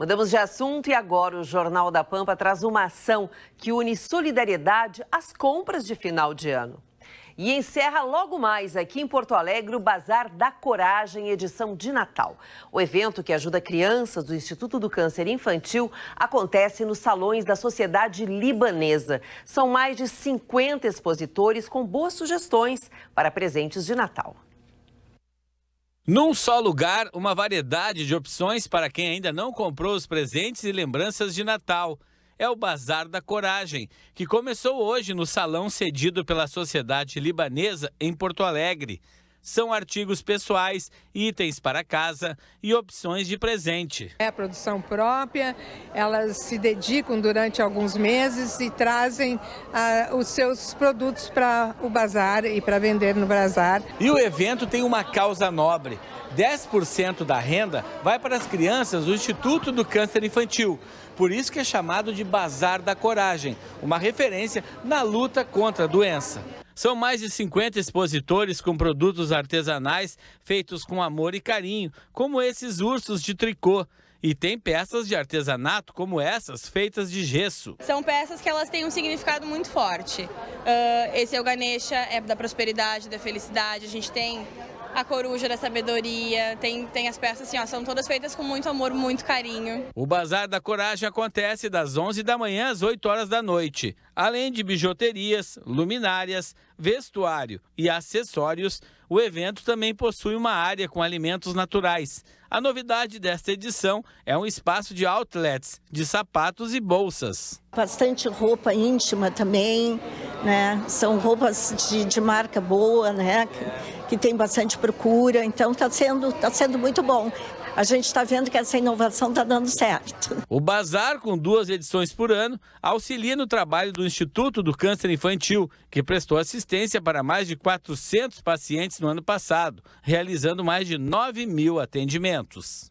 Mudamos de assunto e agora o Jornal da Pampa traz uma ação que une solidariedade às compras de final de ano. E encerra logo mais aqui em Porto Alegre o Bazar da Coragem, edição de Natal. O evento que ajuda crianças do Instituto do Câncer Infantil acontece nos salões da Sociedade Libanesa. São mais de 50 expositores com boas sugestões para presentes de Natal. Num só lugar, uma variedade de opções para quem ainda não comprou os presentes e lembranças de Natal. É o Bazar da Coragem, que começou hoje no salão cedido pela Sociedade Libanesa em Porto Alegre são artigos pessoais, itens para casa e opções de presente. É a produção própria, elas se dedicam durante alguns meses e trazem ah, os seus produtos para o bazar e para vender no bazar. E o evento tem uma causa nobre. 10% da renda vai para as crianças do Instituto do Câncer Infantil. Por isso que é chamado de Bazar da Coragem, uma referência na luta contra a doença. São mais de 50 expositores com produtos artesanais feitos com amor e carinho, como esses ursos de tricô. E tem peças de artesanato como essas, feitas de gesso. São peças que elas têm um significado muito forte. Uh, esse é o Ganesha, é da prosperidade, da felicidade. A gente tem a coruja da sabedoria, tem, tem as peças assim, ó, são todas feitas com muito amor, muito carinho. O Bazar da Coragem acontece das 11 da manhã às 8 horas da noite, além de bijuterias, luminárias, vestuário e acessórios. O evento também possui uma área com alimentos naturais. A novidade desta edição é um espaço de outlets de sapatos e bolsas. Bastante roupa íntima também, né? São roupas de, de marca boa, né? Que, que tem bastante procura, então está sendo, tá sendo muito bom a gente está vendo que essa inovação está dando certo. O Bazar, com duas edições por ano, auxilia no trabalho do Instituto do Câncer Infantil, que prestou assistência para mais de 400 pacientes no ano passado, realizando mais de 9 mil atendimentos.